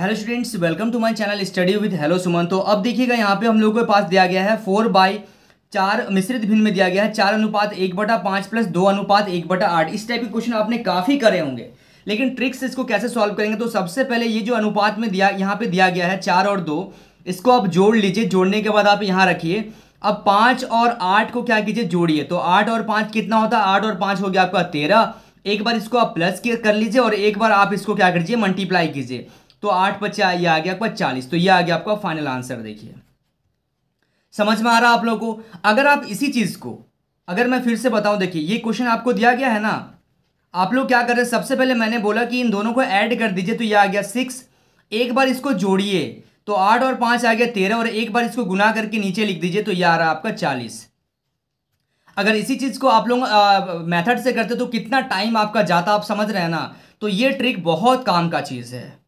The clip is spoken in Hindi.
hello students welcome to my channel study with hello Suman तो अब देखिएगा यहाँ पे हम लोगों के पास दिया गया है फोर बाई चार मिश्रित भिन्न में दिया गया है चार अनुपात एक बटा पाँच प्लस दो अनुपात एक बटा आठ इस टाइप के क्वेश्चन आपने काफ़ी करे होंगे लेकिन ट्रिक्स इसको कैसे सॉल्व करेंगे तो सबसे पहले ये जो अनुपात में दिया यहाँ पे दिया गया है चार और दो इसको आप जोड़ लीजिए जोड़ने के बाद आप यहाँ रखिए अब पाँच और आठ को क्या कीजिए जोड़िए तो आठ और पाँच कितना होता है आठ और पाँच हो गया आपका तेरह एक बार इसको आप प्लस कर लीजिए और एक बार आप इसको क्या करिए मल्टीप्लाई कीजिए तो आठ पच्चा ये आ गया आपका चालीस तो ये आ गया आपका फाइनल आंसर देखिए समझ में आ रहा आप लोगों को अगर आप इसी चीज़ को अगर मैं फिर से बताऊं देखिए ये क्वेश्चन आपको दिया गया है ना आप लोग क्या कर रहे हैं सबसे पहले मैंने बोला कि इन दोनों को ऐड कर दीजिए तो ये आ गया सिक्स एक बार इसको जोड़िए तो आठ और पाँच आ गया तेरह और एक बार इसको गुना करके नीचे लिख दीजिए तो ये आ रहा आपका चालीस अगर इसी चीज़ को आप लोग मेथड से करते तो कितना टाइम आपका जाता आप समझ रहे हैं ना तो ये ट्रिक बहुत काम का चीज़ है